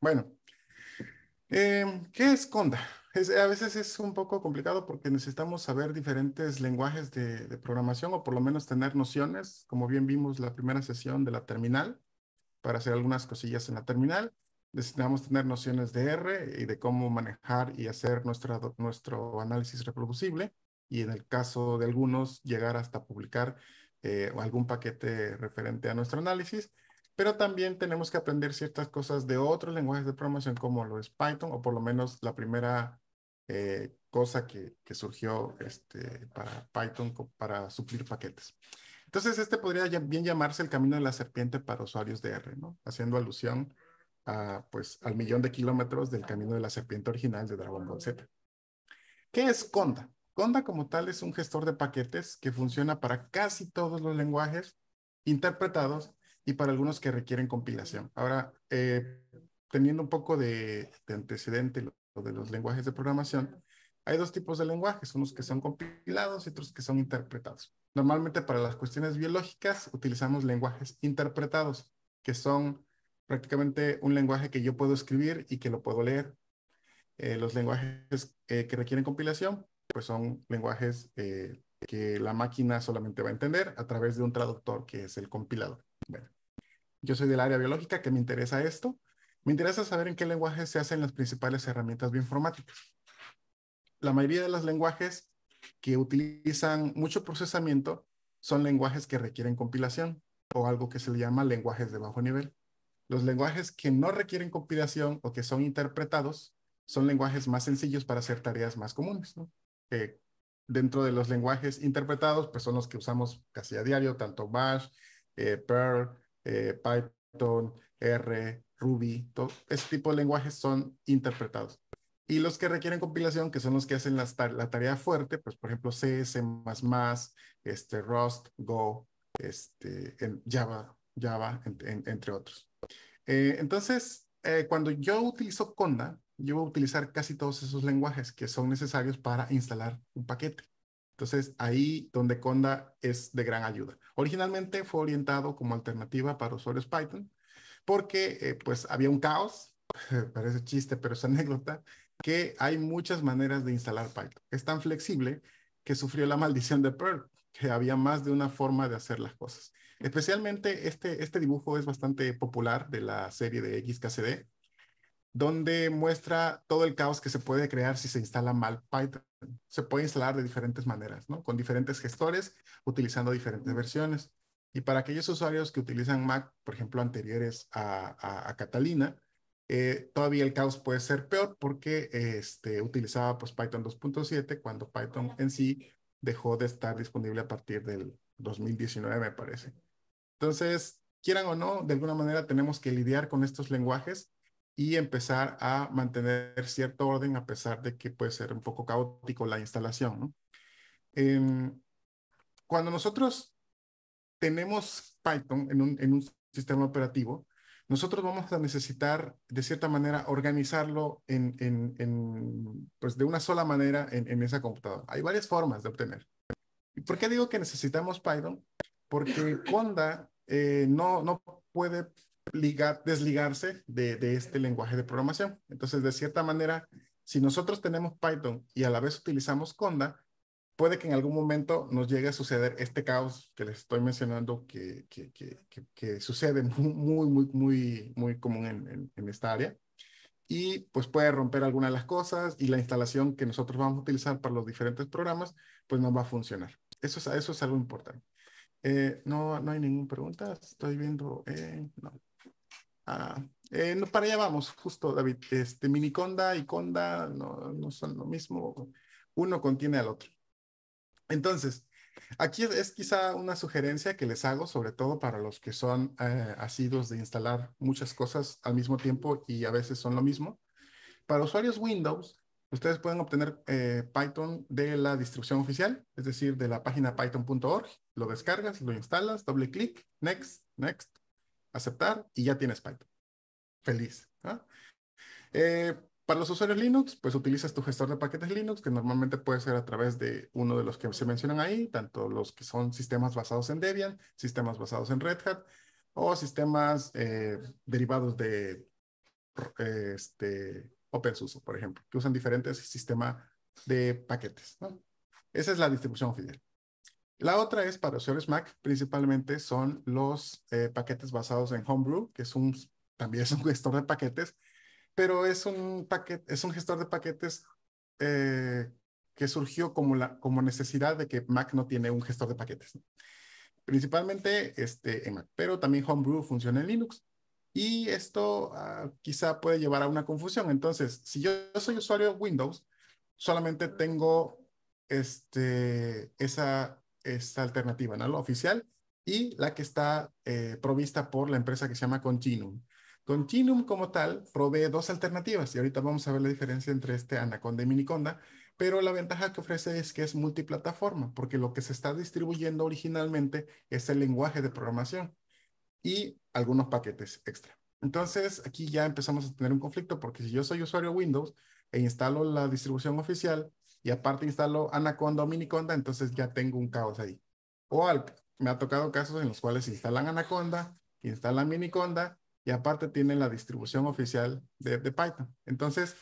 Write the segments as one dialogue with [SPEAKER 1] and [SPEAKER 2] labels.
[SPEAKER 1] Bueno, em, ¿qué es Conda? a veces es un poco complicado porque necesitamos saber diferentes lenguajes de, programación o por lo menos tener nociones, como bien vimos la primera sesión de la terminal, para hacer algunas cosillas en la terminal. Necesitamos tener nociones de R y de cómo manejar y hacer nuestra, nuestro análisis reproducible y en el caso de algunos llegar hasta publicar eh, algún paquete referente a nuestro análisis, pero también tenemos que aprender ciertas cosas de otros lenguajes de programación como lo es Python o por lo menos la primera eh, cosa que, que surgió este, para Python para suplir paquetes. Entonces este podría bien llamarse el camino de la serpiente para usuarios de R, ¿no? haciendo alusión a, pues, al millón de kilómetros del camino de la serpiente original de Dragon Ball Z. ¿Qué es Conda? Conda como tal es un gestor de paquetes que funciona para casi todos los lenguajes interpretados y para algunos que requieren compilación. Ahora, eh, teniendo un poco de, antecedente de los lenguajes de programación, hay dos tipos de lenguajes, unos que son compilados y otros que son interpretados. Normalmente para las cuestiones biológicas utilizamos lenguajes interpretados, que son prácticamente un lenguaje que yo puedo escribir y que lo puedo leer. Eh, los lenguajes eh, que requieren compilación pues son lenguajes eh, que la máquina solamente va a entender a través de un traductor que es el compilador. yo soy del área biológica que me interesa esto. Me interesa saber en qué lenguajes se hacen las principales herramientas bioinformáticas. La mayoría de los lenguajes que utilizan mucho procesamiento son lenguajes que requieren compilación o algo que se le llama lenguajes de bajo nivel. Los lenguajes que no requieren compilación o que son interpretados son lenguajes más sencillos para hacer tareas más comunes. ¿no? Eh, dentro de los lenguajes interpretados, pues son los que usamos casi a diario, tanto Bash, eh, Perl, eh, Python, R, Ruby, todo ese tipo de lenguajes son interpretados. Y los que requieren compilación, que son los que hacen la, tarea fuerte, pues por ejemplo C, C++, este, Rust, Go, este, en Java, Java entre otros. entonces, cuando yo utilizo Conda, yo voy a utilizar casi todos esos lenguajes que son necesarios para instalar un paquete. Entonces, ahí donde Conda es de gran ayuda. Originalmente fue orientado como alternativa para usuarios Python, porque eh, pues había un caos, parece chiste, pero es anécdota, que hay muchas maneras de instalar Python. Es tan flexible que sufrió la maldición de Perl, que había más de una forma de hacer las cosas. Especialmente este, este dibujo es bastante popular de la serie de XKCD, donde muestra todo el caos que se puede crear si se instala mal Python. Se puede instalar de diferentes maneras, ¿no? Con diferentes gestores, utilizando diferentes versiones. Y para aquellos usuarios que utilizan Mac, por ejemplo, anteriores a, Catalina, eh, todavía el caos puede ser peor porque este, utilizaba pues, Python 2.7 cuando Python en sí dejó de estar disponible a partir del 2019, me parece. Entonces, quieran o no, de alguna manera tenemos que lidiar con estos lenguajes y empezar a mantener cierto orden a pesar de que puede ser un poco caótico la instalación. Em, cuando nosotros tenemos Python en un, sistema operativo, nosotros vamos a necesitar, de cierta manera, organizarlo en, pues de una sola manera en, esa computadora. Hay varias formas de obtener. ¿Y por qué digo que necesitamos Python? Porque Conda eh, no, no puede desligarse de, este lenguaje de programación. Entonces, de cierta manera, si nosotros tenemos Python y a la vez utilizamos Conda, puede que en algún momento nos llegue a suceder este caos que les estoy mencionando que, sucede muy, muy, muy, muy común en, esta área. Y pues puede romper alguna de las cosas y la instalación que nosotros vamos a utilizar para los diferentes programas, pues no va a funcionar. Eso es, algo importante. Eh, no, no hay ninguna pregunta. Estoy viendo. Eh, Ah, eh, no, para allá vamos, justo, David. Este, miniconda y conda no, no son lo mismo. Uno contiene al otro. Entonces, Aquí es quizá una sugerencia que les hago, sobre todo para los que son eh, de instalar muchas cosas al mismo tiempo y a veces son lo mismo. Para usuarios Windows, ustedes pueden obtener eh, Python de la distribución oficial, es decir, de la página python.org. Lo descargas, lo instalas, doble clic, next, next, aceptar y ya tienes Python. Feliz. Eh, para los usuarios Linux, pues utilizas tu gestor de paquetes Linux, que normalmente puede ser a través de uno de los que se mencionan ahí, tanto los que son sistemas basados en Debian, sistemas basados en Red Hat o sistemas eh, derivados de eh, este, OpenSUSE, por ejemplo, que usan diferentes sistemas de paquetes. ¿no? Esa es la distribución fidel. La otra es para usuarios Mac, principalmente son los eh, paquetes basados en Homebrew, que es un, también es un gestor de paquetes, pero es un, paquete, es un gestor de paquetes eh, que surgió como, la, como necesidad de que Mac no tiene un gestor de paquetes. Principalmente este, en Mac, pero también Homebrew funciona en Linux. Y esto ah, quizá puede llevar a una confusión. Entonces, si yo, soy usuario de Windows, solamente tengo este, esa, esta alternativa, ¿no? La oficial y la que está eh, provista por la empresa que se llama Continuum. Continuum como tal provee dos alternativas y ahorita vamos a ver la diferencia entre este Anaconda y Miniconda, pero la ventaja que ofrece es que es multiplataforma, porque lo que se está distribuyendo originalmente es el lenguaje de programación y algunos paquetes extra. Entonces, aquí ya empezamos a tener un conflicto porque si yo soy usuario Windows e instalo la distribución oficial, y aparte instalo Anaconda o Miniconda, entonces ya tengo un caos ahí. O me ha tocado casos en los cuales instalan Anaconda, instalan Miniconda y aparte tienen la distribución oficial de, Python. Entonces,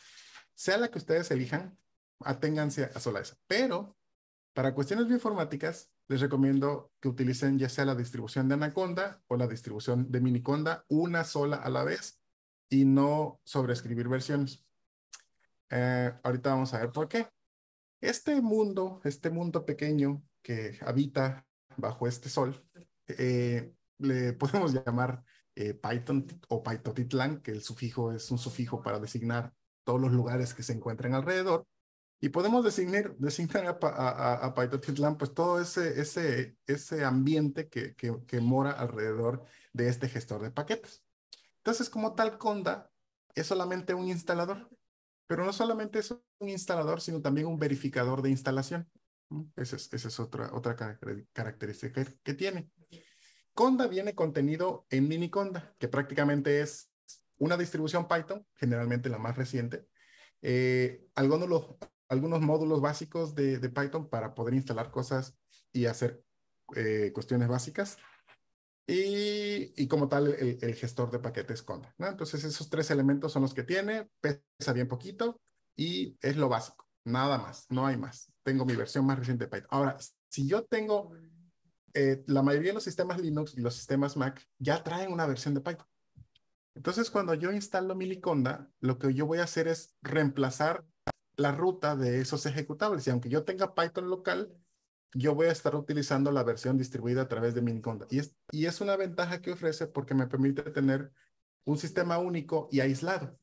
[SPEAKER 1] sea la que ustedes elijan, aténganse a sola esa. Pero para cuestiones bioinformáticas, les recomiendo que utilicen ya sea la distribución de Anaconda o la distribución de Miniconda, una sola a la vez, y no sobreescribir versiones. Eh, ahorita vamos a ver por qué. Este mundo, este mundo pequeño que habita bajo este sol, eh, le podemos llamar eh, Python o Pythotitlán, que el sufijo es un sufijo para designar todos los lugares que se encuentran alrededor. Y podemos designar, designar a, a, pues todo ese, ese, ese ambiente que, que, que mora alrededor de este gestor de paquetes. Entonces, como tal, Conda es solamente un instalador. Pero no solamente es un instalador, sino también un verificador de instalación. Esa es, es otra, otra característica que tiene. Conda viene contenido en Miniconda, que prácticamente es una distribución Python, generalmente la más reciente. Eh, algunos, algunos módulos básicos de, Python para poder instalar cosas y hacer eh, cuestiones básicas y, como tal el, gestor de paquetes conda. ¿no? Entonces esos tres elementos son los que tiene, pesa bien poquito y es lo básico, nada más, no hay más. Tengo mi versión más reciente de Python. Ahora, si yo tengo, eh, la mayoría de los sistemas Linux y los sistemas Mac ya traen una versión de Python. Entonces cuando yo instalo Miliconda, lo que yo voy a hacer es reemplazar la ruta de esos ejecutables. Y aunque yo tenga Python local, yo voy a estar utilizando la versión distribuida a través de Miniconda. Y es, y es una ventaja que ofrece porque me permite tener un sistema único y aislado.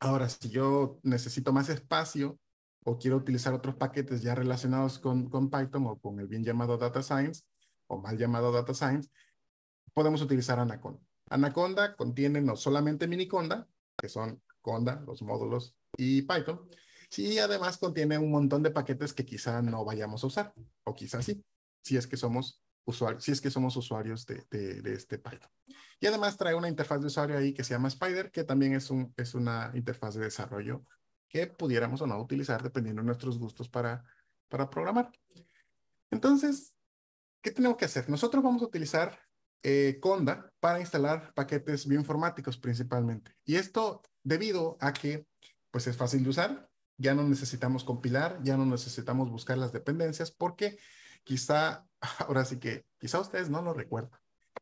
[SPEAKER 1] Ahora, si yo necesito más espacio o quiero utilizar otros paquetes ya relacionados con, con Python o con el bien llamado Data Science o mal llamado Data Science, podemos utilizar Anaconda. Anaconda contiene no solamente Miniconda, que son Conda, los módulos y Python, Sí, además contiene un montón de paquetes que quizá no vayamos a usar, o quizá sí, si es que somos usuarios, si es que somos usuarios de, de, este Python. Y además trae una interfaz de usuario ahí que se llama Spider, que también es, un, es una interfaz de desarrollo que pudiéramos o no utilizar dependiendo de nuestros gustos para, para programar. Entonces, ¿qué tenemos que hacer? Nosotros vamos a utilizar eh, Conda para instalar paquetes bioinformáticos principalmente. Y esto debido a que pues es fácil de usar, ya no necesitamos compilar, ya no necesitamos buscar las dependencias porque quizá, ahora sí que, quizá ustedes no lo recuerdan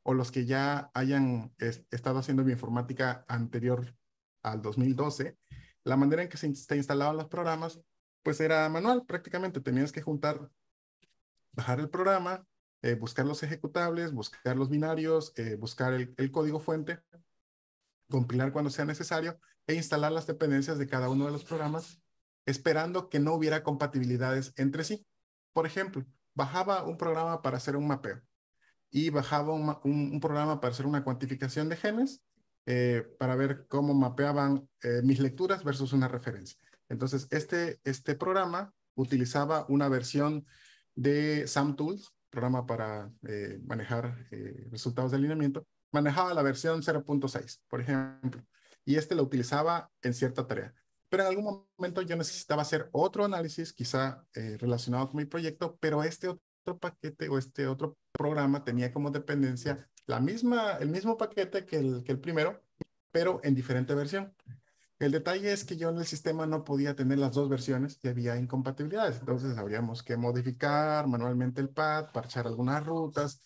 [SPEAKER 1] o los que ya hayan estado haciendo informática anterior al 2012, la manera en que se, se instalaban los programas, pues era manual prácticamente. Tenías que juntar, bajar el programa, eh, buscar los ejecutables, buscar los binarios, eh, buscar el, código fuente, compilar cuando sea necesario e instalar las dependencias de cada uno de los programas esperando que no hubiera compatibilidades entre sí. Por ejemplo, bajaba un programa para hacer un mapeo y bajaba un, programa para hacer una cuantificación de genes eh, para ver cómo mapeaban eh, mis lecturas versus una referencia. Entonces, este, este programa utilizaba una versión de SamTools, programa para eh, manejar resultados de alineamiento, manejaba la versión 0.6, por ejemplo, y este lo utilizaba en cierta tarea pero en algún momento yo necesitaba hacer otro análisis, quizá eh, relacionado con mi proyecto, pero este otro paquete o este otro programa tenía como dependencia la misma, el mismo paquete que el, que el primero, pero en diferente versión. El detalle es que yo en el sistema no podía tener las dos versiones y había incompatibilidades. Entonces habríamos que modificar manualmente el pad, parchar algunas rutas.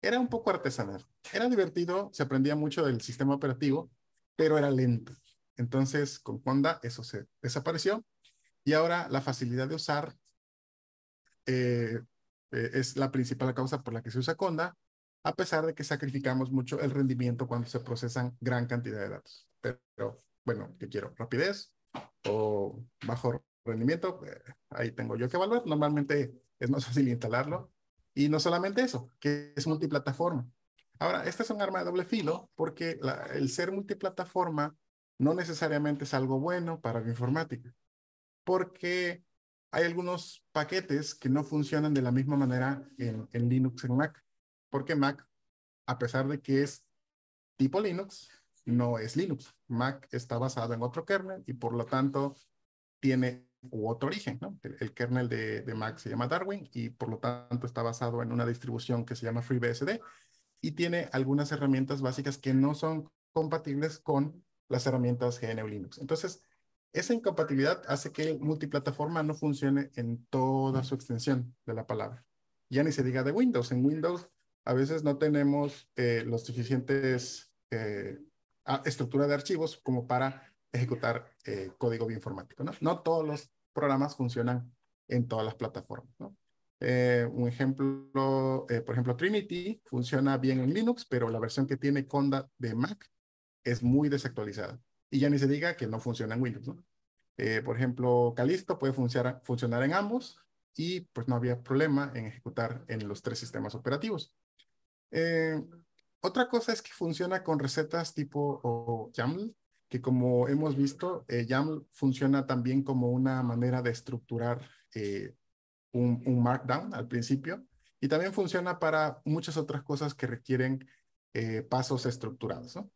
[SPEAKER 1] Era un poco artesanal. Era divertido, se aprendía mucho del sistema operativo, pero era lento. Entonces, con Conda eso se desapareció y ahora la facilidad de usar eh, eh, es la principal causa por la que se usa Conda, a pesar de que sacrificamos mucho el rendimiento cuando se procesan gran cantidad de datos. Pero, bueno, ¿qué quiero? ¿Rapidez o bajo rendimiento? Eh, ahí tengo yo que evaluar. Normalmente es más fácil instalarlo. Y no solamente eso, que es multiplataforma. Ahora, esta es un arma de doble filo porque el ser multiplataforma no necesariamente es algo bueno para la informática, porque hay algunos paquetes que no funcionan de la misma manera en, Linux en Mac, porque Mac, a pesar de que es tipo Linux, no es Linux. Mac está basado en otro kernel y por lo tanto tiene otro origen. El, kernel de, de, Mac se llama Darwin y por lo tanto está basado en una distribución que se llama FreeBSD y tiene algunas herramientas básicas que no son compatibles con las herramientas GNU Linux. Entonces, esa incompatibilidad hace que multiplataforma no funcione en toda su extensión de la palabra. Ya ni se diga de Windows. En Windows a veces no tenemos eh, los suficientes eh, estructura de archivos como para ejecutar eh, código bioinformático. ¿no? no todos los programas funcionan en todas las plataformas. un ejemplo, por ejemplo, Trinity funciona bien en Linux, pero la versión que tiene Conda de Mac es muy desactualizada. Y ya ni se diga que no funciona en Windows, ¿no? Eh, por ejemplo, Calisto puede funcionar, funcionar en ambos y pues no había problema en ejecutar en los tres sistemas operativos. Eh, otra cosa es que funciona con recetas tipo o YAML, que como hemos visto, eh, YAML funciona también como una manera de estructurar un, Markdown al principio y también funciona para muchas otras cosas que requieren pasos estructurados. ¿no?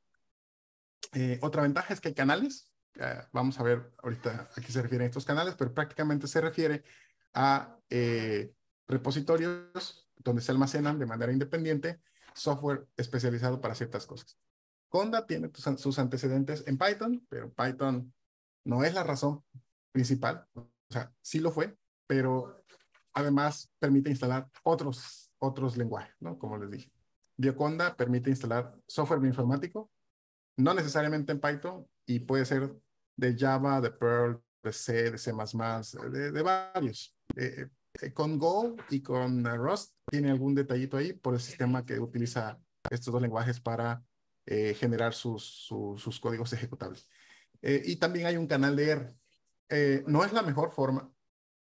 [SPEAKER 1] Eh, otra ventaja es que hay canales. Eh, vamos a ver ahorita a qué se refieren estos canales, pero prácticamente se refiere a eh, repositorios donde se almacenan de manera independiente software especializado para ciertas cosas. Conda tiene sus antecedentes en Python, pero Python no es la razón principal. O sea, sí lo fue, pero además permite instalar otros, otros lenguajes, ¿no? Como les dije. Bioconda permite instalar software bioinformático, no necesariamente en Python, y puede ser de Java, de Perl, de C, de C, de, de varios. Eh, eh, con Go y con eh, Rust tiene algún detallito ahí por el sistema que utiliza estos dos lenguajes para generar sus, sus, códigos ejecutables. y también hay un canal de R. no es la mejor forma,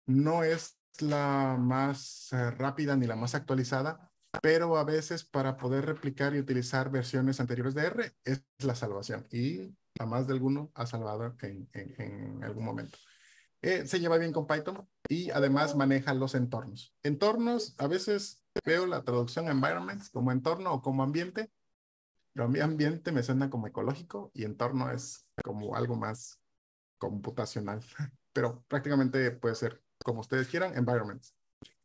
[SPEAKER 1] no es la más rápida ni la más actualizada, pero a veces para poder replicar y utilizar versiones anteriores de R es la salvación y a más de alguno ha salvado en, algún momento. Eh, se lleva bien con Python y además maneja los entornos. Entornos, a veces veo la traducción environments como entorno o como ambiente, pero ambiente me suena como ecológico y entorno es como algo más computacional, pero prácticamente puede ser como ustedes quieran, environments.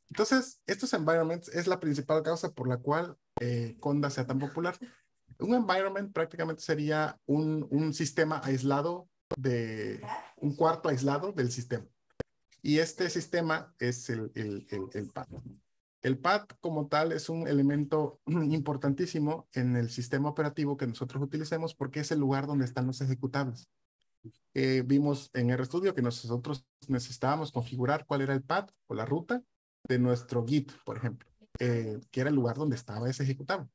[SPEAKER 1] Entonces, estos environments es la principal causa por la cual eh, Conda sea tan popular. Un environment prácticamente sería un, un sistema aislado de un cuarto aislado del sistema. Y este sistema es el, el, el, PAD. El PAD como tal es un elemento importantísimo en el sistema operativo que nosotros utilicemos porque es el lugar donde están los ejecutables. Eh, vimos en RStudio que nosotros necesitábamos configurar cuál era el PAD o la ruta de nuestro Git, por ejemplo, eh, que era el lugar donde estaba ese ejecutable.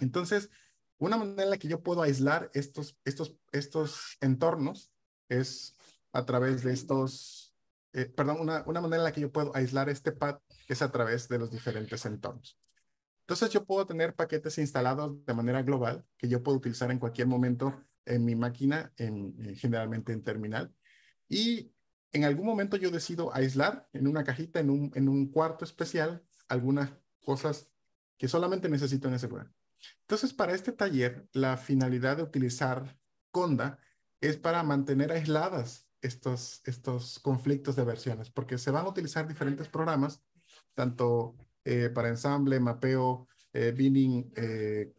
[SPEAKER 1] Entonces, una manera en la que yo puedo aislar estos, estos, estos entornos es a través de estos, eh, perdón, una, una manera en la que yo puedo aislar este pad es a través de los diferentes entornos. Entonces yo puedo tener paquetes instalados de manera global que yo puedo utilizar en cualquier momento en mi máquina, en, eh, generalmente en terminal. Y en algún momento yo decido aislar en una cajita, en un, en un cuarto especial, algunas cosas que solamente necesito en ese lugar. Entonces, para este taller, la finalidad de utilizar Conda es para mantener aisladas estos, estos conflictos de versiones, porque se van a utilizar diferentes programas, tanto eh, para ensamble, mapeo, eh, binning, eh,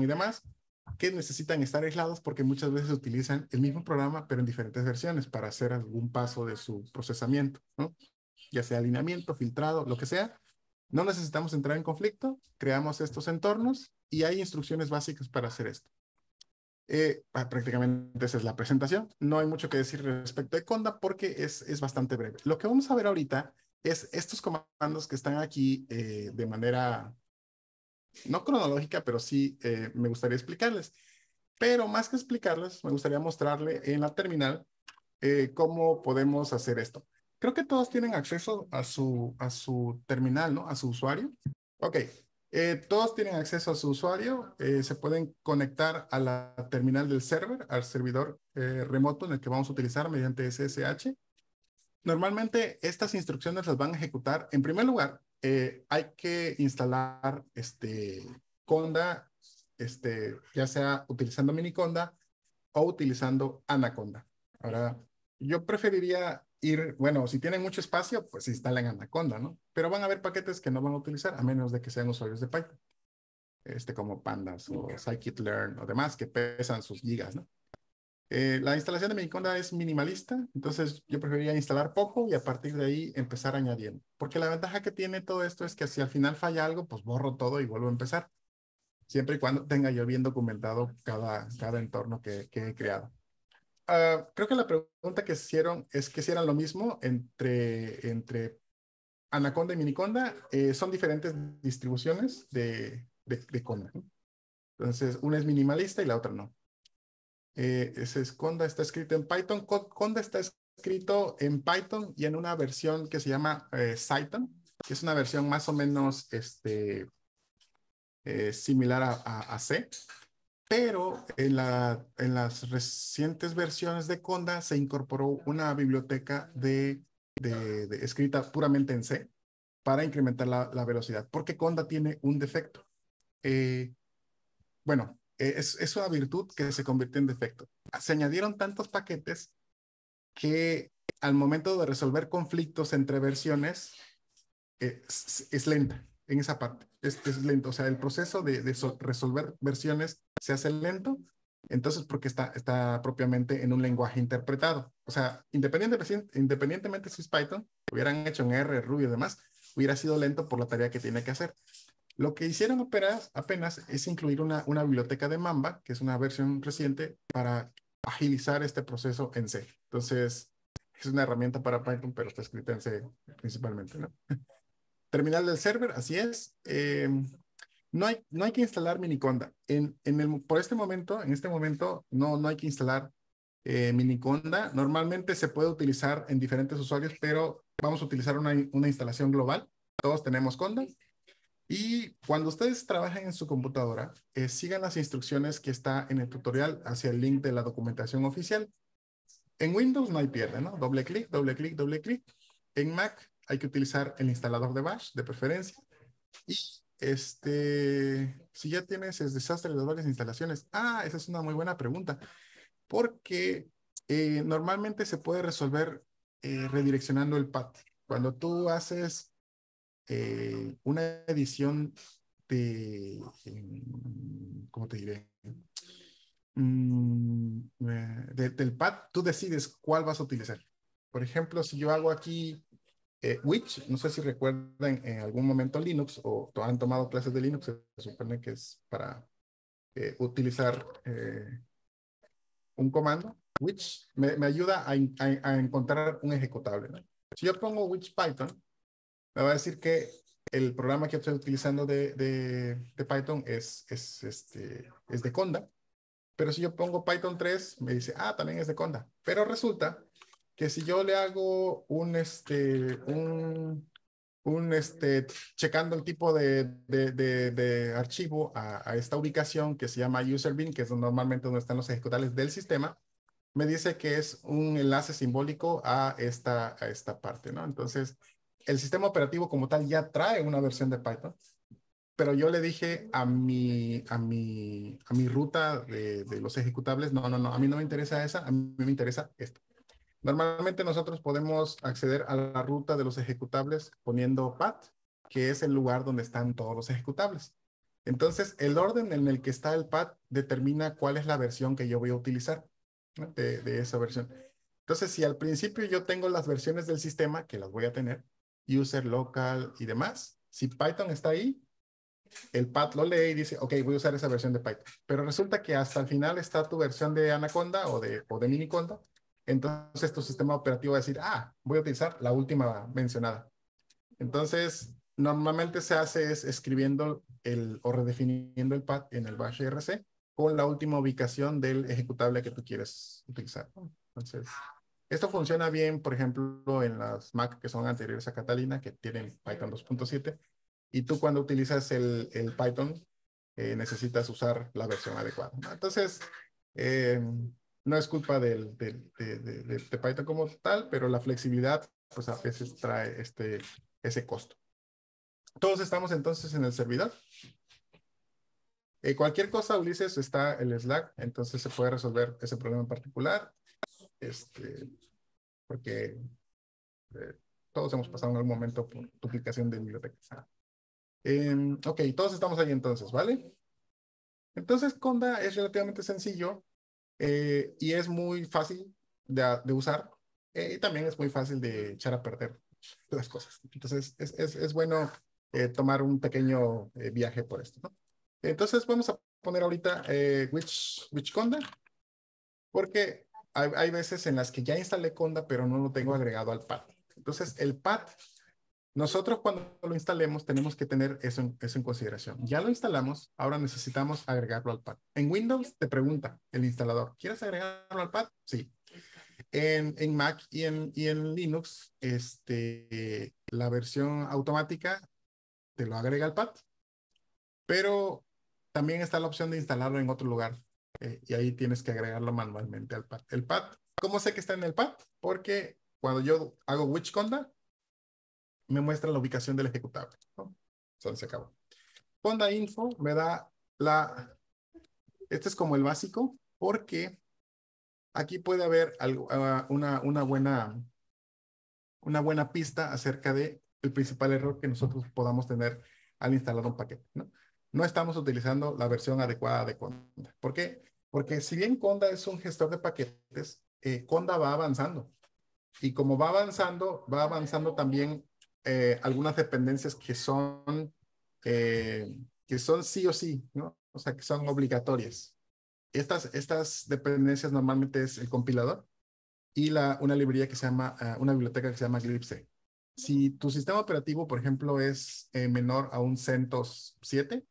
[SPEAKER 1] y demás, que necesitan estar aislados porque muchas veces utilizan el mismo programa, pero en diferentes versiones para hacer algún paso de su procesamiento, ya sea alineamiento, filtrado, lo que sea. No necesitamos entrar en conflicto, creamos estos entornos y hay instrucciones básicas para hacer esto. Eh, ah, prácticamente esa es la presentación. No hay mucho que decir respecto de Conda porque es, es bastante breve. Lo que vamos a ver ahorita es estos comandos que están aquí eh, de manera no cronológica, pero sí eh, me gustaría explicarles. Pero más que explicarles, me gustaría mostrarle en la terminal eh, cómo podemos hacer esto. Creo que todos tienen acceso a su, a su terminal, ¿no? A su usuario. Ok, eh, todos tienen acceso a su usuario, se pueden conectar a la terminal del server, al servidor remoto en el que vamos a utilizar mediante SSH. Normalmente estas instrucciones las van a ejecutar en primer lugar eh, hay que instalar este Conda, este, ya sea utilizando Miniconda o utilizando Anaconda. Ahora, yo preferiría ir, bueno, si tienen mucho espacio, pues instalen Anaconda, ¿no? Pero van a haber paquetes que no van a utilizar a menos de que sean usuarios de Python, este, como Pandas o Scikit-learn o demás que pesan sus gigas, ¿no? Eh, la instalación de Miniconda es minimalista, entonces yo preferiría instalar poco y a partir de ahí empezar añadiendo. Porque la ventaja que tiene todo esto es que si al final falla algo, pues borro todo y vuelvo a empezar. Siempre y cuando tenga yo bien documentado cada, cada entorno que, he creado. Ah, creo que la pregunta que hicieron es que si eran lo mismo entre, entre Anaconda y Miniconda. Eh, son diferentes distribuciones de, de, de Conda. Entonces, una es minimalista y la otra no. Eh, Conda, está escrito en Python. Conda está escrito en Python y en una versión que se llama Cython, eh, que es una versión más o menos este, eh, similar a, C. Pero en, la, en las recientes versiones de Conda se incorporó una biblioteca de, escrita puramente en C para incrementar la velocidad, porque Conda tiene un defecto. bueno, eh, es, una virtud que se convirtió en defecto. Se añadieron tantos paquetes que al momento de resolver conflictos entre versiones eh, es, lenta en esa parte. Es, lento, o sea, el proceso de, resolver versiones se hace lento, entonces porque está, está propiamente en un lenguaje interpretado. O sea, independientemente si es Python, hubieran hecho en R, Ruby y demás, hubiera sido lento por la tarea que tiene que hacer. Lo que hicieron apenas, apenas es incluir una, una biblioteca de Mamba, que es una versión reciente, para agilizar este proceso en C. Entonces, es una herramienta para Python, pero está escrita en C principalmente, ¿no? Terminal del server, así es. Eh, no, hay, no hay que instalar Miniconda. En, en el, por este momento, en este momento, no, no hay que instalar eh, Miniconda. Normalmente se puede utilizar en diferentes usuarios, pero vamos a utilizar una, una instalación global. Todos tenemos Conda y cuando ustedes trabajen en su computadora, eh, sigan las instrucciones que está en el tutorial hacia el link de la documentación oficial. En Windows no hay pierde, ¿no? Doble clic, doble clic, doble clic. En Mac hay que utilizar el instalador de Bash de preferencia. Y este, si ya tienes el desastre de varias instalaciones. Ah, esa es una muy buena pregunta. Porque eh, normalmente se puede resolver eh, redireccionando el path. Cuando tú haces eh, una edición de, ¿cómo te diré? Mm, eh, del pad, tú decides cuál vas a utilizar. Por ejemplo, si yo hago aquí eh, which, no sé si recuerdan en algún momento Linux o han tomado clases de Linux, se supone que es para utilizar un comando, which me, ayuda a, a, encontrar un ejecutable. Si yo pongo which Python, me va a decir que el programa que estoy utilizando de, Python es, es, este, es de Conda. Pero si yo pongo Python 3, me dice, ah, también es de Conda. Pero resulta que si yo le hago un, este, un, un este, checando el tipo de, de, de, archivo a, a, esta ubicación que se llama user bin, que es normalmente donde están los ejecutables del sistema, me dice que es un enlace simbólico a esta, a esta parte, ¿no? Entonces, el sistema operativo como tal ya trae una versión de Python, pero yo le dije a mi, a mi, a mi ruta de, los ejecutables, no, no, no, a mí no me interesa esa, a mí me interesa esto. Normalmente nosotros podemos acceder a la ruta de los ejecutables poniendo path, que es el lugar donde están todos los ejecutables. Entonces, el orden en el que está el path determina cuál es la versión que yo voy a utilizar de, de esa versión. Entonces, si al principio yo tengo las versiones del sistema, que las voy a tener, user local y demás. Si Python está ahí, el path lo lee y dice, ok, voy a usar esa versión de Python. Pero resulta que hasta el final está tu versión de Anaconda o de, Miniconda. Entonces tu sistema operativo va a decir, ah, voy a utilizar la última mencionada. Entonces, normalmente se hace es escribiendo el, o redefiniendo el path en el bash e con la última ubicación del ejecutable que tú quieres utilizar. Entonces, esto funciona bien, por ejemplo, en las Mac que son anteriores a Catalina, que tienen Python 2.7. Y tú cuando utilizas el, Python, eh, necesitas usar la versión adecuada. Entonces, eh, no es culpa de, Python como tal, pero la flexibilidad, pues a veces trae este, ese costo. Todos estamos entonces en el servidor. Eh, cualquier cosa, Ulises, está el Slack, entonces se puede resolver ese problema en particular este, porque eh, todos hemos pasado en algún momento por duplicación de bibliotecas. Ah. Em, ok, todos estamos ahí entonces, ¿vale? Entonces, Conda es relativamente sencillo eh, y es muy fácil de, de usar eh, y también es muy fácil de echar a perder las cosas. Entonces, es, es, es bueno tomar un pequeño viaje por esto, ¿no? Entonces, vamos a poner ahorita eh, which, which Conda porque hay, veces en las que ya instalé Conda, pero no lo tengo agregado al pad. Entonces, el pad, nosotros cuando lo instalemos tenemos que tener eso en, eso en consideración. Ya lo instalamos, ahora necesitamos agregarlo al pad. En Windows te pregunta el instalador, ¿quieres agregarlo al pad? Sí. En, Mac y en, y en Linux, este, la versión automática te lo agrega al pad, pero también está la opción de instalarlo en otro lugar. Eh, y ahí tienes que agregarlo manualmente al pad. El pad, ¿cómo sé que está en el pad? Porque cuando yo hago which conda, me muestra la ubicación del ejecutable. ¿no? Solo se acabó. Conda info me da la... Este es como el básico porque aquí puede haber ah, una, buena, una buena pista acerca de el principal error que nosotros podamos tener al instalar un paquete. ¿no? no estamos utilizando la versión adecuada de Conda. ¿Por qué? Porque si bien Conda es un gestor de paquetes, eh, Conda va avanzando. Y como va avanzando, va avanzando también eh, algunas dependencias que son, eh, que son sí o sí, ¿no? O sea, que son obligatorias. Estas, estas dependencias normalmente es el compilador y la, una librería que se llama, ah, una biblioteca que se llama GRIPSE. Si tu sistema operativo, por ejemplo, es menor a un CentOS 7,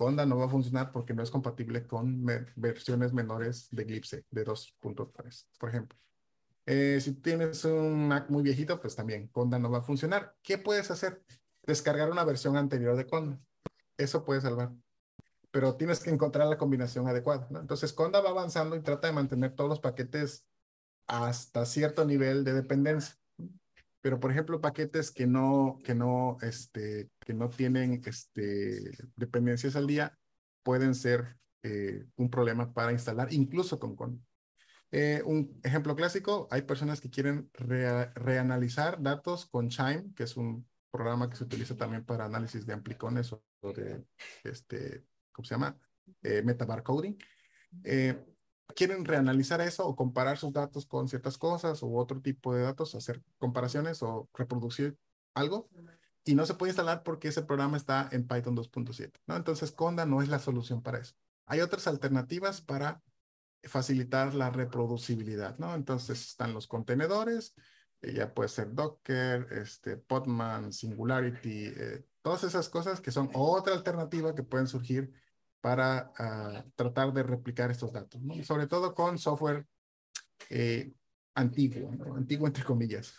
[SPEAKER 1] Conda no va a funcionar porque no es compatible con versiones menores de Eclipse de 2.3, por ejemplo. Eh, si tienes un Mac muy viejito, pues también Conda no va a funcionar. ¿Qué puedes hacer? Descargar una versión anterior de Conda. Eso puede salvar. Pero tienes que encontrar la combinación adecuada. Entonces, Conda va avanzando y trata de mantener todos los paquetes hasta cierto nivel de dependencia pero por ejemplo paquetes que no, que no, este, que no tienen este, dependencias al día pueden ser eh, un problema para instalar incluso con con, Eh, un ejemplo clásico, hay personas que quieren reanalizar datos con Chime, que es un programa que se utiliza también para análisis de amplicones o de, este, ¿cómo se llama? Eh, metabarcoding. Eh, quieren reanalizar eso o comparar sus datos con ciertas cosas o otro tipo de datos, hacer comparaciones o reproducir algo y no se puede instalar porque ese programa está en Python 2.7, ¿no? Entonces Conda no es la solución para eso. Hay otras alternativas para facilitar la reproducibilidad, ¿no? Entonces están los contenedores, eh, ya puede ser Docker, este, Podman, Singularity, eh, todas esas cosas que son otra alternativa que pueden surgir para ah, tratar de replicar estos datos, ¿no? sobre todo con software eh, antiguo, antiguo entre comillas.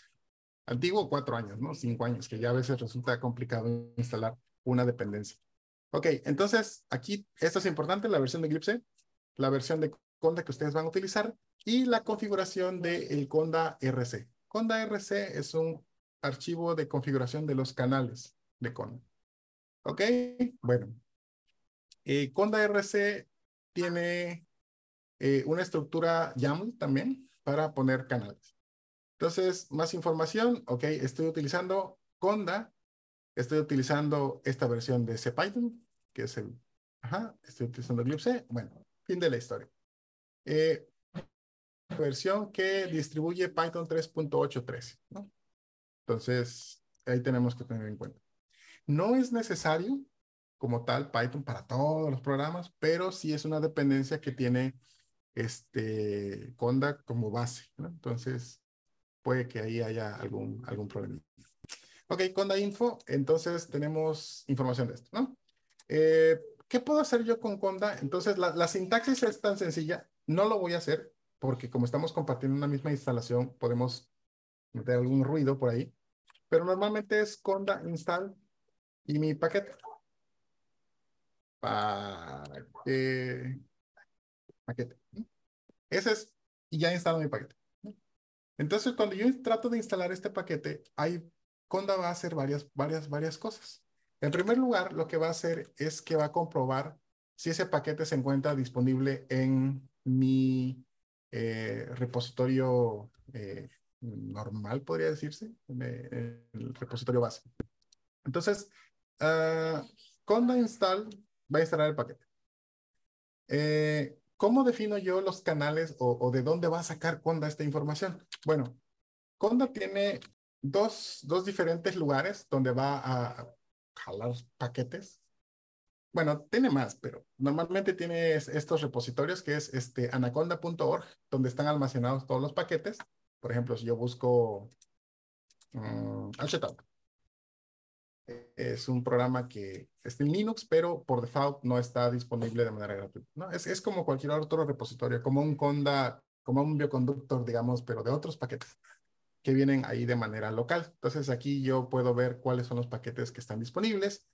[SPEAKER 1] Antiguo cuatro años, ¿no? Cinco años, que ya a veces resulta complicado instalar una dependencia. Ok, entonces aquí, esto es importante, la versión de Eclipse, la versión de Conda que ustedes van a utilizar y la configuración del el Conda RC. Conda RC es un archivo de configuración de los canales de Conda. Ok, bueno, eh, Conda RC tiene eh, una estructura YAML también para poner canales. Entonces, más información. Ok, estoy utilizando Conda. Estoy utilizando esta versión de CPython, que es el... Ajá, estoy utilizando Glibc. Bueno, fin de la historia. Eh, versión que distribuye Python 3.8.3. ¿no? Entonces, ahí tenemos que tener en cuenta. No es necesario como tal Python para todos los programas, pero sí es una dependencia que tiene este Conda como base, ¿no? Entonces, puede que ahí haya algún, algún problema. Ok, Conda Info, entonces tenemos información de esto, ¿no? Eh, ¿Qué puedo hacer yo con Conda? Entonces, la, la sintaxis es tan sencilla, no lo voy a hacer, porque como estamos compartiendo una misma instalación, podemos meter algún ruido por ahí, pero normalmente es conda install y mi paquete paquete. Ese es, y ya he instalado mi paquete. Entonces, cuando yo trato de instalar este paquete, hay, Conda va a hacer varias, varias, varias cosas. En primer lugar, lo que va a hacer es que va a comprobar si ese paquete se encuentra disponible en mi eh, repositorio eh, normal, podría decirse, el repositorio base. Entonces, ah, conda install va a instalar el paquete. Eh, ¿Cómo defino yo los canales o, de dónde va a sacar Conda esta información? Bueno, Conda tiene dos, dos diferentes lugares donde va a jalar paquetes. Bueno, tiene más, pero normalmente tiene estos repositorios que es este anaconda.org, donde están almacenados todos los paquetes. Por ejemplo, si yo busco mm, Al es un programa que está en Linux, pero por default no está disponible de manera gratuita. ¿no? Es, es, como cualquier otro repositorio, como un Conda, como un bioconductor, digamos, pero de otros paquetes que vienen ahí de manera local. Entonces aquí yo puedo ver cuáles son los paquetes que están disponibles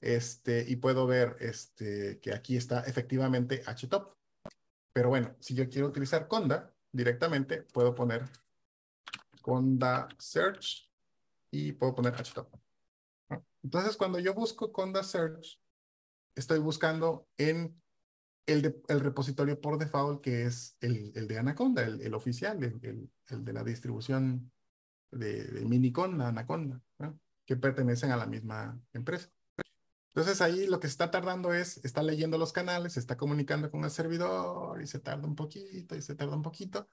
[SPEAKER 1] este, y puedo ver este, que aquí está efectivamente HTOP. Pero bueno, si yo quiero utilizar Conda directamente, puedo poner Conda Search y puedo poner HTOP. Entonces, cuando yo busco Conda Search, estoy buscando en el, el repositorio por default, que es el, de Anaconda, el, oficial, el, de la distribución de, de Miniconda, Anaconda, que pertenecen a la misma empresa. Entonces ahí lo que está tardando es, está leyendo los canales, está comunicando con el servidor y se tarda un poquito y se tarda un poquito.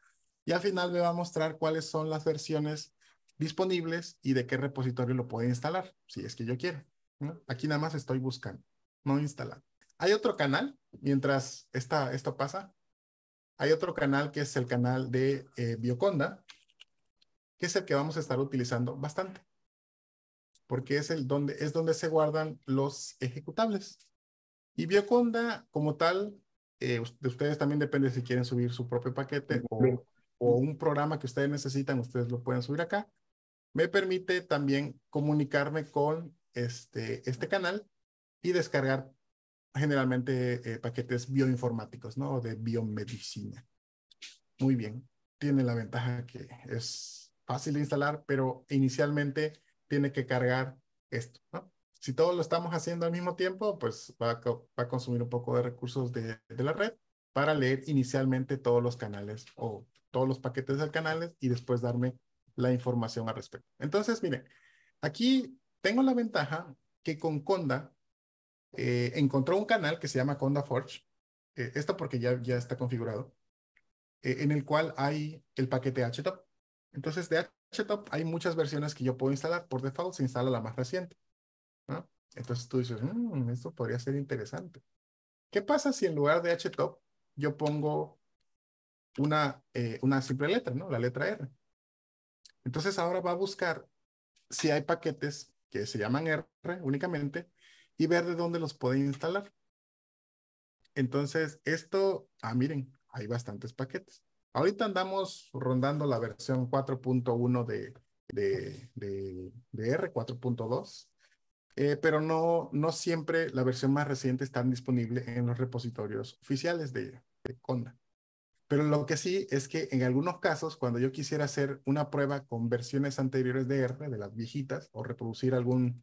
[SPEAKER 1] Y al final me va a mostrar cuáles son las versiones disponibles y de qué repositorio lo puedo instalar, si es que yo quiero. Aquí nada más estoy buscando, no instalando. Hay otro canal, mientras esta, esto pasa, hay otro canal que es el canal de eh, Bioconda, que es el que vamos a estar utilizando bastante, porque es, el donde, es donde se guardan los ejecutables. Y Bioconda, como tal, eh, de ustedes también depende si quieren subir su propio paquete o, o un programa que ustedes necesitan, ustedes lo pueden subir acá me permite también comunicarme con este, este canal y descargar generalmente eh, paquetes bioinformáticos, ¿no? de biomedicina. Muy bien. Tiene la ventaja que es fácil de instalar, pero inicialmente tiene que cargar esto, ¿no? Si todos lo estamos haciendo al mismo tiempo, pues va a, consumir un poco de recursos de, de, la red para leer inicialmente todos los canales o todos los paquetes del canales y después darme la información al respecto. Entonces, miren, aquí tengo la ventaja que con Conda eh, encontró un canal que se llama Conda Forge, eh, esto porque ya, ya está configurado, eh, en el cual hay el paquete HTOP. Entonces, de HTOP hay muchas versiones que yo puedo instalar. Por default se instala la más reciente. Entonces tú dices, mm, esto podría ser interesante. ¿Qué pasa si en lugar de HTOP yo pongo una, una simple letra, ¿no? la letra R? Entonces ahora va a buscar si hay paquetes que se llaman R únicamente y ver de dónde los puede instalar. Entonces, esto, ah, miren, hay bastantes paquetes. Ahorita andamos rondando la versión 4.1 de, de, de, R, 4.2, eh, pero no, no siempre la versión más reciente está disponible en los repositorios oficiales de Conda. Pero lo que sí es que en algunos casos, cuando yo quisiera hacer una prueba con versiones anteriores de R, de las viejitas, o reproducir algún,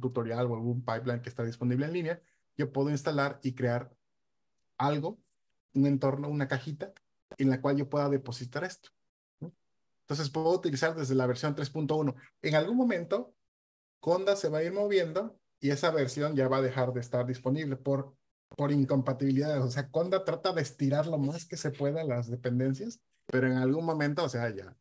[SPEAKER 1] tutorial o algún pipeline que está disponible en línea, yo puedo instalar y crear algo, un entorno, una cajita, en la cual yo pueda depositar esto. Entonces puedo utilizar desde la versión 3.1. En algún momento, Conda se va a ir moviendo y esa versión ya va a dejar de estar disponible por por incompatibilidades. O sea, Conda trata de estirar lo más que se pueda las dependencias, pero en algún momento, o sea, ya,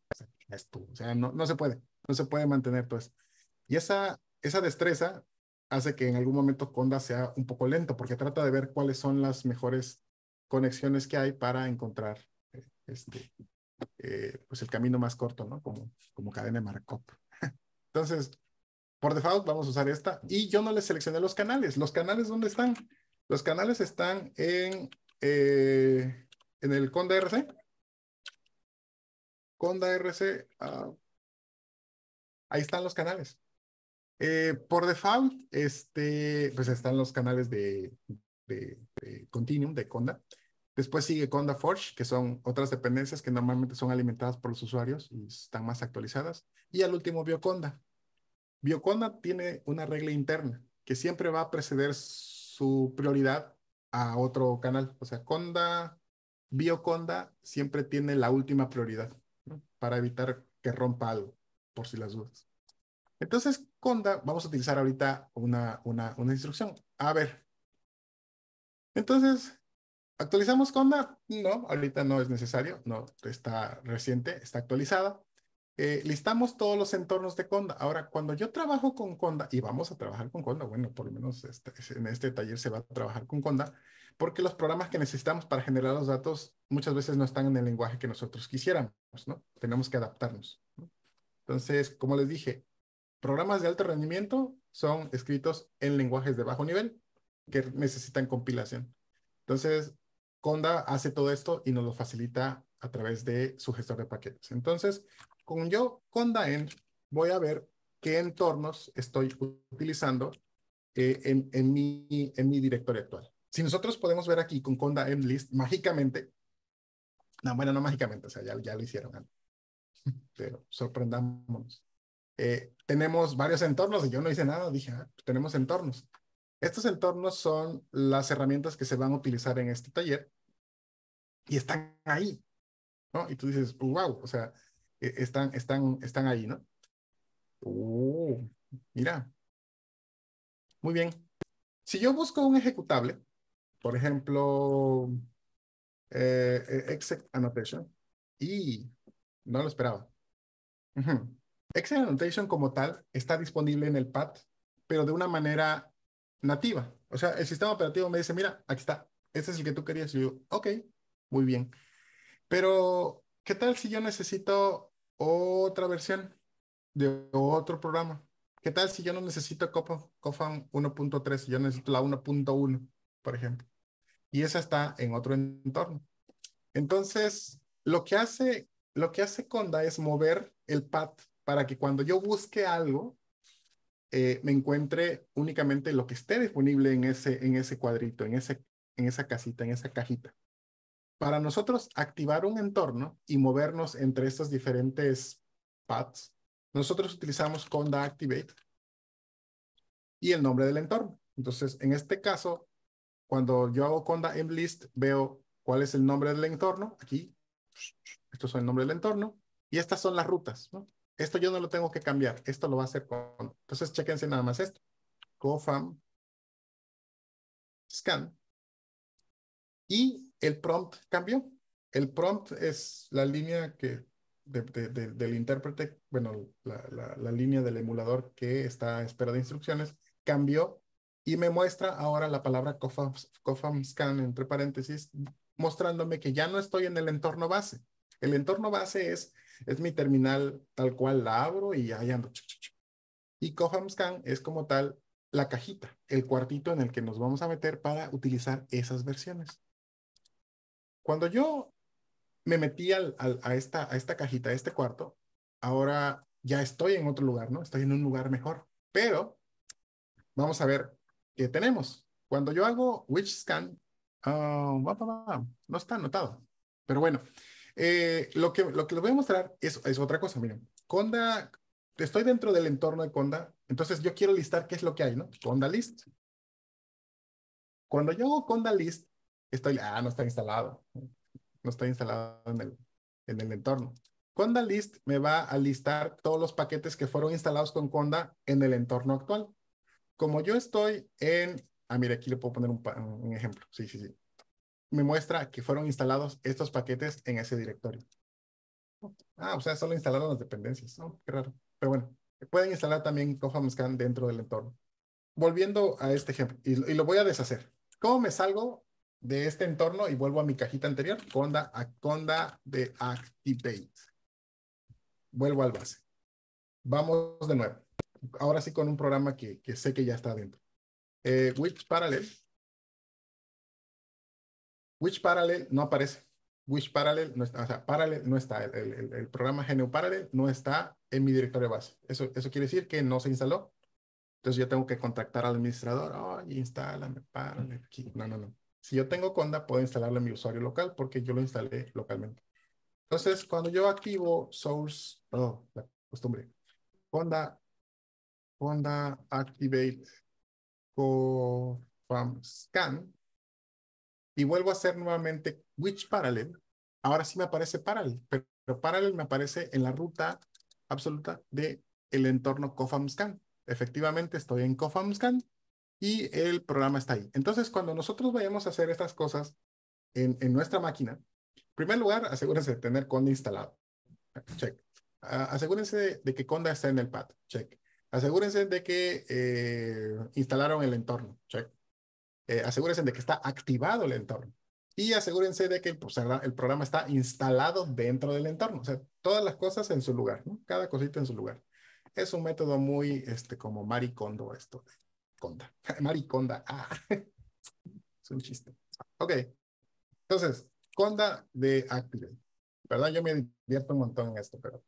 [SPEAKER 1] ya es tú. O sea, no, no se puede, no se puede mantener todo eso. Pues. Y esa, esa destreza hace que en algún momento Conda sea un poco lento, porque trata de ver cuáles son las mejores conexiones que hay para encontrar este, eh, pues el camino más corto, ¿no? Como, como cadena de Markov. Entonces, por default vamos a usar esta. Y yo no les seleccioné los canales. ¿Los canales dónde están? Los canales están en, eh, en el Conda RC. Conda RC. Ah, ahí están los canales. Eh, por default, este, pues están los canales de, de Continuum, de Conda. Después sigue Conda Forge, que son otras dependencias que normalmente son alimentadas por los usuarios y están más actualizadas. Y al último, Bioconda. Bioconda tiene una regla interna que siempre va a preceder su prioridad a otro canal. O sea, Conda, Bioconda siempre tiene la última prioridad para evitar que rompa algo, por si las dudas. Entonces, Conda, vamos a utilizar ahorita una, una, una instrucción. A ver. Entonces, ¿actualizamos Conda? No, ahorita no es necesario, no está reciente, está actualizada. Eh, listamos todos los entornos de Conda. Ahora, cuando yo trabajo con Conda, y vamos a trabajar con Conda, bueno, por lo menos este, en este taller se va a trabajar con Conda, porque los programas que necesitamos para generar los datos muchas veces no están en el lenguaje que nosotros quisiéramos, ¿no? Tenemos que adaptarnos. Entonces, como les dije, programas de alto rendimiento son escritos en lenguajes de bajo nivel que necesitan compilación. Entonces, Conda hace todo esto y nos lo facilita a través de su gestor de paquetes. Entonces, con yo, con Daend, voy a ver qué entornos estoy utilizando eh, en, en, mi, en mi directorio actual. Si nosotros podemos ver aquí con Conda List, mágicamente, no, bueno, no mágicamente, o sea, ya, ya lo hicieron antes, pero sorprendámonos. Eh, tenemos varios entornos y yo no hice nada, dije, ah, pues tenemos entornos. Estos entornos son las herramientas que se van a utilizar en este taller y están ahí. ¿no? Y tú dices, wow, o sea, e, están, están, están ahí, ¿no? Oh. mira. Muy bien. Si yo busco un ejecutable, por ejemplo, eh, e, annotation, y no lo esperaba. Excel annotation como tal está disponible en el pad, pero de una manera nativa. O sea, el sistema operativo me dice, mira, aquí está, este es el que tú querías. Y yo, ok, muy bien. Pero, ¿qué tal si yo necesito otra versión de otro programa? ¿Qué tal si yo no necesito Cofan 1.3? Yo necesito la 1.1, por ejemplo. Y esa está en otro entorno. Entonces, lo que hace, lo que hace Conda es mover el path para que cuando yo busque algo, eh, me encuentre únicamente lo que esté disponible en ese, en ese cuadrito, en, ese, en esa casita, en esa cajita para nosotros activar un entorno y movernos entre estos diferentes paths, nosotros utilizamos conda activate y el nombre del entorno. Entonces, en este caso, cuando yo hago conda M-List, veo cuál es el nombre del entorno. Aquí, estos son el nombre del entorno y estas son las rutas. Esto yo no lo tengo que cambiar. Esto lo va a hacer con. Entonces, chequense nada más esto. GoFam scan. Y el prompt cambió. El prompt es la línea que del intérprete, bueno, la, línea del emulador que está a espera de instrucciones, cambió y me muestra ahora la palabra cofam scan entre paréntesis, mostrándome que ya no estoy en el entorno base. El entorno base es, es mi terminal tal cual la abro y ahí ando. Y cofam scan es como tal la cajita, el cuartito en el que nos vamos a meter para utilizar esas versiones. Cuando yo me metí a, esta, cajita, a este cuarto, ahora ya estoy en otro lugar, ¿no? Estoy en un lugar mejor. Pero vamos a ver qué tenemos. Cuando yo hago which scan, ah, no está anotado. Pero bueno, eh, lo, que, lo que les voy a mostrar es, es otra cosa. Miren, Conda, estoy dentro del entorno de Conda, entonces yo quiero listar qué es lo que hay, ¿no? Conda list. Cuando yo hago Conda list, estoy, ah, no está instalado, no está instalado en el, en el entorno. Conda List me va a listar todos los paquetes que fueron instalados con Conda en el entorno actual. Como yo estoy en, ah, mira, aquí le puedo poner un, ejemplo, sí, sí, sí. Me muestra que fueron instalados estos paquetes en ese directorio. Ah, o sea, solo instalaron las dependencias. ¿no? Oh, qué raro. Pero bueno, pueden instalar también Cofam Scan dentro del entorno. Volviendo a este ejemplo, y, lo voy a deshacer. ¿Cómo me salgo de este entorno y vuelvo a mi cajita anterior, conda a conda de activate. Vuelvo al base. Vamos de nuevo. Ahora sí con un programa que, que sé que ya está adentro. Eh, which parallel. Which parallel no aparece. Which parallel no está, o sea, parallel no está. El, programa GNU parallel no está en mi directorio base. Eso, eso quiere decir que no se instaló. Entonces yo tengo que contactar al administrador. instálame parallel No, no, no. Si yo tengo Conda, puedo instalarlo en mi usuario local porque yo lo instalé localmente. Entonces, cuando yo activo source, perdón, la costumbre, Conda, Conda activate cofamscan scan y vuelvo a hacer nuevamente which parallel, ahora sí me aparece parallel, pero, parallel me aparece en la ruta absoluta de el entorno scan. Efectivamente, estoy en CoFAMScan y el programa está ahí. Entonces, cuando nosotros vayamos a hacer estas cosas en, nuestra máquina, en primer lugar, asegúrense de tener Conda instalado. Check. Ah, asegúrense de, que Conda está en el pad. Check. Asegúrense de que eh, instalaron el entorno. Check. Eh, asegúrense de que está activado el entorno. Y asegúrense de que el, el, programa está instalado dentro del entorno. O sea, todas las cosas en su lugar, ¿no? Cada cosita en su lugar. Es un método muy, este, como maricondo esto. Conda. Mariconda. Ah, es un chiste. Ok. Entonces, Conda de Active. ¿Verdad? Yo me divierto un montón en esto, pero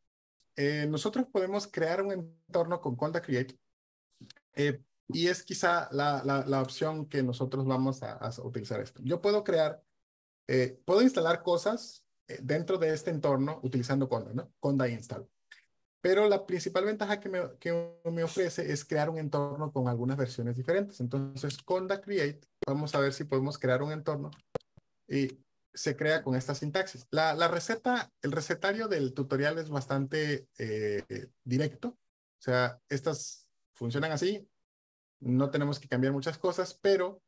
[SPEAKER 1] eh, nosotros podemos crear un entorno con Conda Create eh, y es quizá la, la, opción que nosotros vamos a, utilizar esto. Yo puedo crear, eh, puedo instalar cosas dentro de este entorno utilizando Conda, ¿no? Conda Install. Pero la principal ventaja que me, ofrece es crear un entorno con algunas versiones diferentes. Entonces, con Create, vamos a ver si podemos crear un entorno y se crea con esta sintaxis. La, receta, el recetario del tutorial es bastante eh, directo. O sea, estas funcionan así. No tenemos que cambiar muchas cosas, pero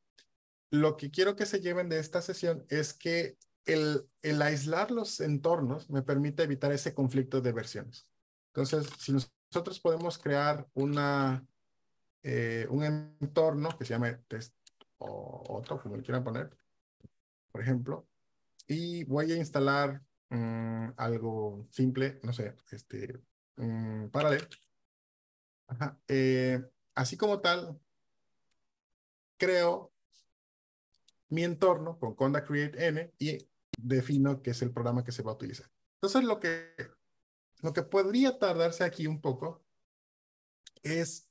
[SPEAKER 1] lo que quiero que se lleven de esta sesión es que el, el aislar los entornos me permite evitar ese conflicto de versiones. Entonces, si nosotros podemos crear una, eh, un entorno que se llame test o otro, como le quieran poner, por ejemplo, y voy a instalar mm, algo simple, no sé, este, um, así como tal, creo mi entorno con conda create n y defino que es el programa que se va a utilizar. Entonces, lo que lo que podría tardarse aquí un poco es,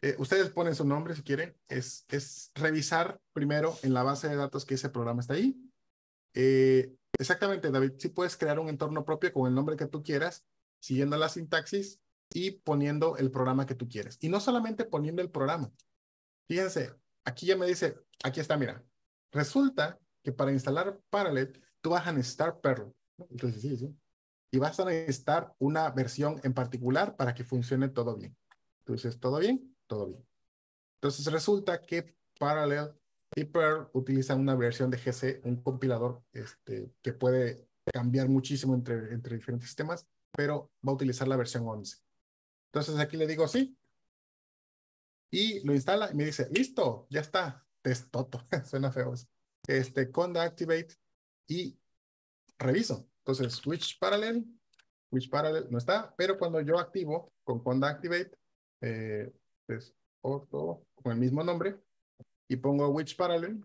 [SPEAKER 1] eh, ustedes ponen su nombre si quieren, es, revisar primero en la base de datos que ese programa está ahí. Eh, exactamente, David, sí puedes crear un entorno propio con el nombre que tú quieras, siguiendo la sintaxis y poniendo el programa que tú quieres. Y no solamente poniendo el programa. Fíjense, aquí ya me dice, aquí está, mira. Resulta que para instalar Parallel, tú vas a necesitar Perl. Entonces, sí, sí y vas a necesitar una versión en particular para que funcione todo bien. Entonces, ¿todo bien? Todo bien. Entonces resulta que Parallel y Perl utilizan una versión de GC, un compilador este, que puede cambiar muchísimo entre, entre diferentes sistemas, pero va a utilizar la versión 11. Entonces aquí le digo sí. Y lo instala y me dice, listo, ya está. Testoto, suena feo. Este, conda activate y reviso. Entonces, switch parallel, which parallel no está, pero cuando yo activo con conda activate, eh, es pues, otro con el mismo nombre y pongo which parallel,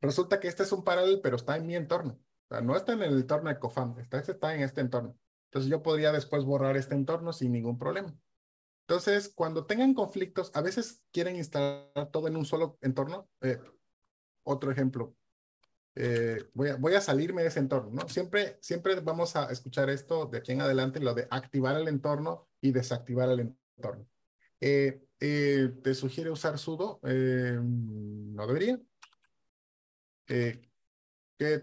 [SPEAKER 1] resulta que este es un parallel, pero está en mi entorno. O sea, no está en el entorno de Cofam, está, este está en este entorno. Entonces yo podría después borrar este entorno sin ningún problema. Entonces, cuando tengan conflictos, a veces quieren instalar todo en un solo entorno. Eh, otro ejemplo, eh, voy, a, voy, a, salirme de ese entorno, ¿no? Siempre, siempre vamos a escuchar esto de aquí en adelante, lo de activar el entorno y desactivar el entorno. Eh, eh, ¿Te sugiere usar sudo? no debería. ¿Qué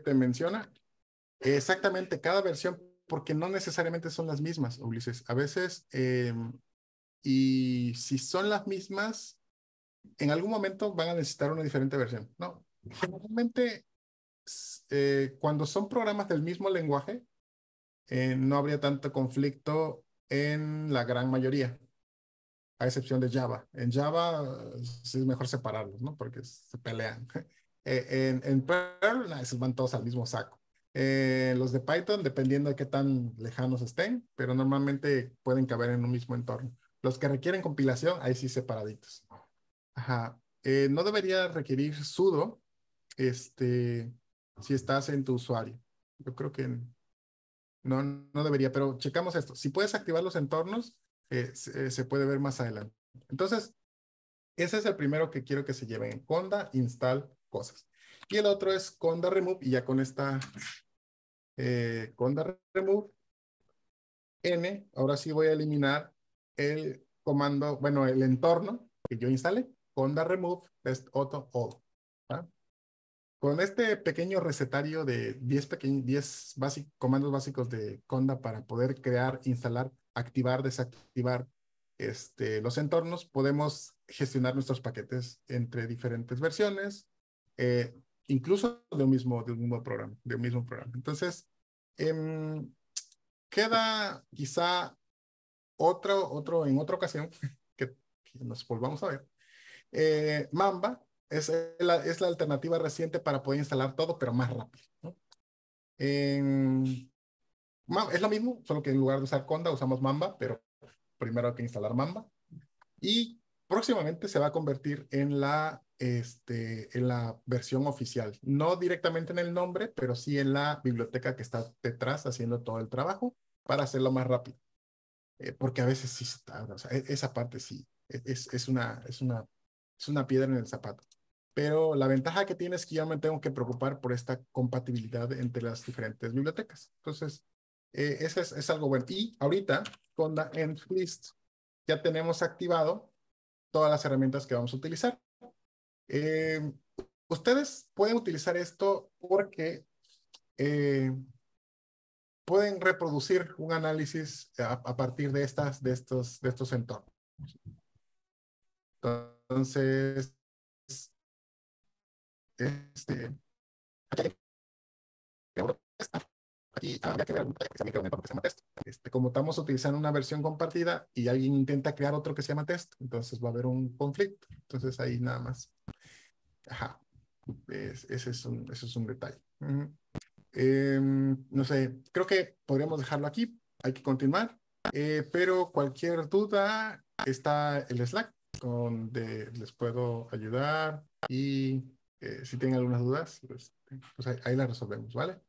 [SPEAKER 1] te menciona? Exactamente, cada versión, porque no necesariamente son las mismas, Ulises. A veces, y si son las mismas, en algún momento van a necesitar una diferente versión, ¿no? Generalmente eh, cuando son programas del mismo lenguaje, eh, no habría tanto conflicto en la gran mayoría, a excepción de Java. En Java eh, es mejor separarlos, ¿no? Porque se pelean. en, Perl, se van todos al mismo saco. los de Python, dependiendo de qué tan lejanos estén, pero normalmente pueden caber en un mismo entorno. Los que requieren compilación, ahí sí separaditos. Ajá. no debería requerir sudo, este, si estás en tu usuario. Yo creo que no, no debería, pero checamos esto. Si puedes activar los entornos, eh, eh, se, puede ver más adelante. Entonces, ese es el primero que quiero que se lleven. Conda install cosas. Y el otro es Conda remove y ya con esta eh, Conda remove n, ahora sí voy a eliminar el comando, bueno, el entorno que yo instale, Conda remove test auto all. Con este pequeño recetario de 10, 10 comandos básicos de Conda para poder crear, instalar, activar, desactivar este, los entornos, podemos gestionar nuestros paquetes entre diferentes versiones, eh, incluso de un, mismo, de un mismo programa. De mismo programa. Entonces, em, queda quizá otro, otro, en otra ocasión que, nos volvamos a ver. Eh, Mamba, es la, alternativa reciente para poder instalar todo, pero más rápido. es lo mismo, solo que en lugar de usar Conda usamos Mamba, pero primero hay que instalar Mamba. Y próximamente se va a convertir en la, este, en la versión oficial. No directamente en el nombre, pero sí en la biblioteca que está detrás haciendo todo el trabajo para hacerlo más rápido. Eh, porque a veces sí está, e-, esa parte sí, e-, es, es, una, es, una, es una piedra en el zapato pero la ventaja que tiene es que ya me tengo que preocupar por esta compatibilidad entre las diferentes bibliotecas. Entonces, eh, eso es, es, algo bueno. Y ahorita, con la end list, ya tenemos activado todas las herramientas que vamos a utilizar. Eh, ustedes pueden utilizar esto porque eh, pueden reproducir un análisis a, a, partir de, estas, de, estos, de estos entornos. Entonces, este, como estamos utilizando una versión compartida y alguien intenta crear otro que se llama test, entonces va a haber un conflicto. Entonces ahí nada más. Ajá. ese, es un, es un detalle. Em, no sé, creo que podríamos dejarlo aquí. Hay que continuar. Eh, pero cualquier duda está el Slack, donde les puedo ayudar y si tienen algunas dudas, pues, pues, ahí, ahí las resolvemos, ¿vale?